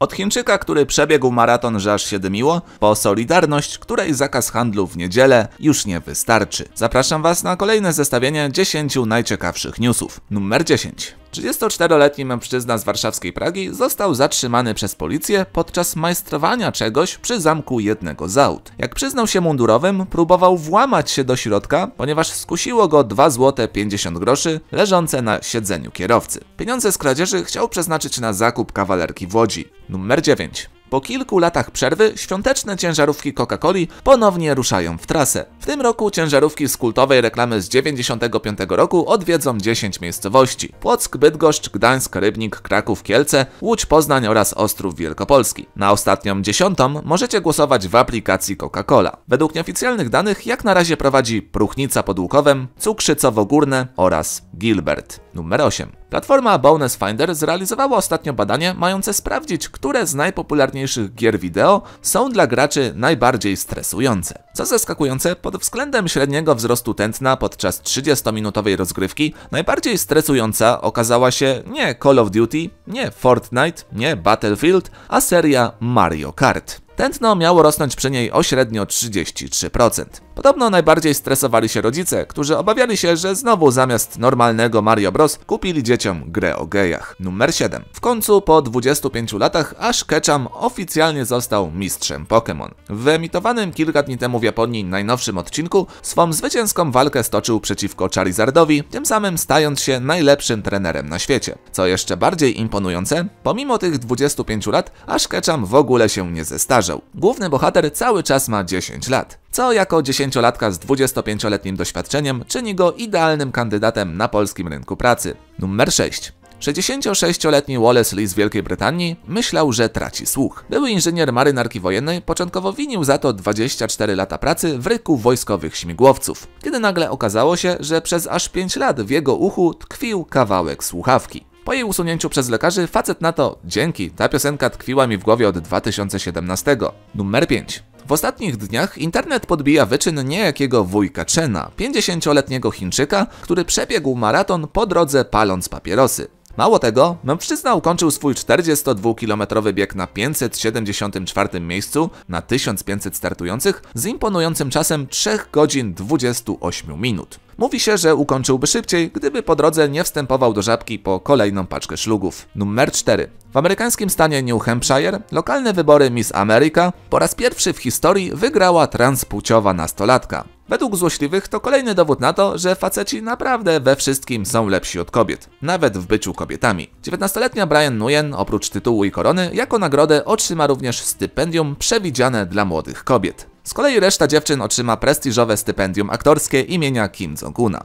Od Chińczyka, który przebiegł maraton, że aż się dymiło, po Solidarność, której zakaz handlu w niedzielę już nie wystarczy. Zapraszam Was na kolejne zestawienie 10 najciekawszych newsów. Numer 10. 34-letni mężczyzna z warszawskiej Pragi został zatrzymany przez policję podczas majstrowania czegoś przy zamku jednego z aut. Jak przyznał się mundurowym, próbował włamać się do środka, ponieważ skusiło go 2 złote zł 50 groszy leżące na siedzeniu kierowcy. Pieniądze z kradzieży chciał przeznaczyć na zakup kawalerki w Łodzi. Numer 9. Po kilku latach przerwy świąteczne ciężarówki Coca-Coli ponownie ruszają w trasę. W tym roku ciężarówki z kultowej reklamy z 95 roku odwiedzą 10 miejscowości. Płock, Bydgoszcz, Gdańsk, Rybnik, Kraków, Kielce, Łódź, Poznań oraz Ostrów Wielkopolski. Na ostatnią dziesiątą możecie głosować w aplikacji Coca-Cola. Według nieoficjalnych danych jak na razie prowadzi Pruchnica pod Łukowem, Cukrzycowo Górne oraz Gilbert. Numer 8. Platforma Bonus Finder zrealizowała ostatnio badanie mające sprawdzić, które z najpopularniejszych gier wideo są dla graczy najbardziej stresujące. Co zaskakujące, pod względem średniego wzrostu tętna podczas 30-minutowej rozgrywki najbardziej stresująca okazała się nie Call of Duty, nie Fortnite, nie Battlefield, a seria Mario Kart. Tętno miało rosnąć przy niej o średnio 33%. Podobno najbardziej stresowali się rodzice, którzy obawiali się, że znowu zamiast normalnego Mario Bros kupili dzieciom grę o gejach. Numer 7. W końcu po 25 latach aż Ketchum oficjalnie został mistrzem Pokémon. W wyemitowanym kilka dni temu w Japonii najnowszym odcinku swą zwycięską walkę stoczył przeciwko Charizardowi, tym samym stając się najlepszym trenerem na świecie. Co jeszcze bardziej imponujące, pomimo tych 25 lat aż Ketchum w ogóle się nie zestarzał starzał. Główny bohater cały czas ma 10 lat, co jako 10-latka z 25-letnim doświadczeniem czyni go idealnym kandydatem na polskim rynku pracy. Numer 6. 66-letni Wallace Lee z Wielkiej Brytanii myślał, że traci słuch. Były inżynier marynarki wojennej początkowo winił za to 24 lata pracy w ryku wojskowych śmigłowców, kiedy nagle okazało się, że przez aż 5 lat w jego uchu tkwił kawałek słuchawki. Po jej usunięciu przez lekarzy facet na to dzięki, ta piosenka tkwiła mi w głowie od 2017. Numer 5. W ostatnich dniach internet podbija wyczyn niejakiego wujka Chena, 50-letniego Chińczyka, który przebiegł maraton po drodze paląc papierosy. Mało tego, mężczyzna ukończył swój 42-kilometrowy bieg na 574 miejscu na 1500 startujących z imponującym czasem 3 godzin 28 minut. Mówi się, że ukończyłby szybciej, gdyby po drodze nie wstępował do żabki po kolejną paczkę szlugów. Numer 4. W amerykańskim stanie New Hampshire lokalne wybory Miss America po raz pierwszy w historii wygrała transpłciowa nastolatka. Według złośliwych to kolejny dowód na to, że faceci naprawdę we wszystkim są lepsi od kobiet, nawet w byciu kobietami. 19-letnia Brian Nguyen oprócz tytułu i korony jako nagrodę otrzyma również stypendium przewidziane dla młodych kobiet. Z kolei reszta dziewczyn otrzyma prestiżowe stypendium aktorskie imienia Kim Jong-una.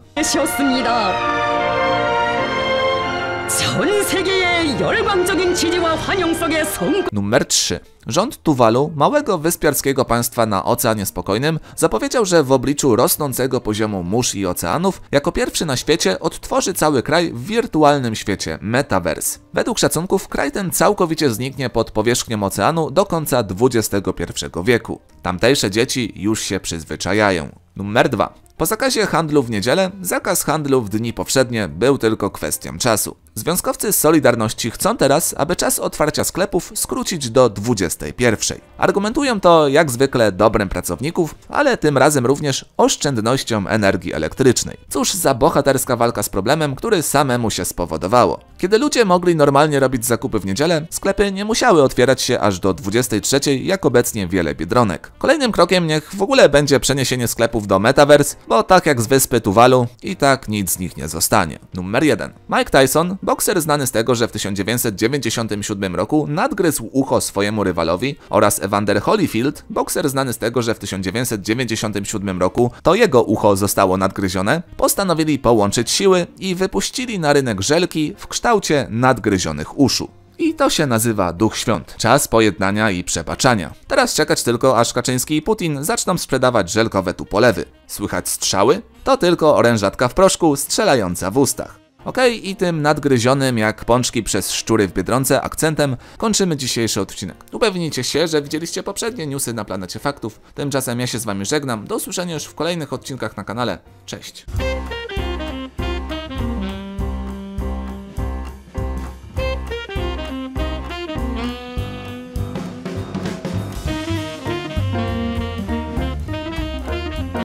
열광적인 지지와 환영 속에 Numer 3. Rząd Tuwalu, małego wyspiarskiego państwa na Oceanie Spokojnym, zapowiedział, że w obliczu rosnącego poziomu mórz i oceanów, jako pierwszy na świecie odtworzy cały kraj w wirtualnym świecie Metaverse. Według szacunków kraj ten całkowicie zniknie pod powierzchnią oceanu do końca XXI wieku. Tamtejsze dzieci już się przyzwyczajają. Numer 2. Po zakazie handlu w niedzielę, zakaz handlu w dni powszednie był tylko kwestią czasu. Związkowcy Solidarności chcą teraz, aby czas otwarcia sklepów skrócić do 21. Argumentują to jak zwykle dobrem pracowników, ale tym razem również oszczędnością energii elektrycznej. Cóż za bohaterska walka z problemem, który samemu się spowodowało. Kiedy ludzie mogli normalnie robić zakupy w niedzielę, sklepy nie musiały otwierać się aż do 23, jak obecnie wiele biedronek. Kolejnym krokiem niech w ogóle będzie przeniesienie sklepów do Metaverse, bo tak jak z wyspy Tuwalu i tak nic z nich nie zostanie. Numer 1. Mike Tyson Bokser znany z tego, że w 1997 roku nadgryzł ucho swojemu rywalowi oraz Evander Holyfield, bokser znany z tego, że w 1997 roku to jego ucho zostało nadgryzione, postanowili połączyć siły i wypuścili na rynek żelki w kształcie nadgryzionych uszu. I to się nazywa Duch Świąt. Czas pojednania i przebaczania. Teraz czekać tylko, aż Kaczyński i Putin zaczną sprzedawać żelkowe tupolewy. Słychać strzały? To tylko orężatka w proszku strzelająca w ustach. Okej, okay, i tym nadgryzionym jak pączki przez szczury w Biedronce akcentem kończymy dzisiejszy odcinek. Upewnijcie się, że widzieliście poprzednie newsy na Planecie Faktów. Tymczasem ja się z wami żegnam. Do usłyszenia już w kolejnych odcinkach na kanale. Cześć!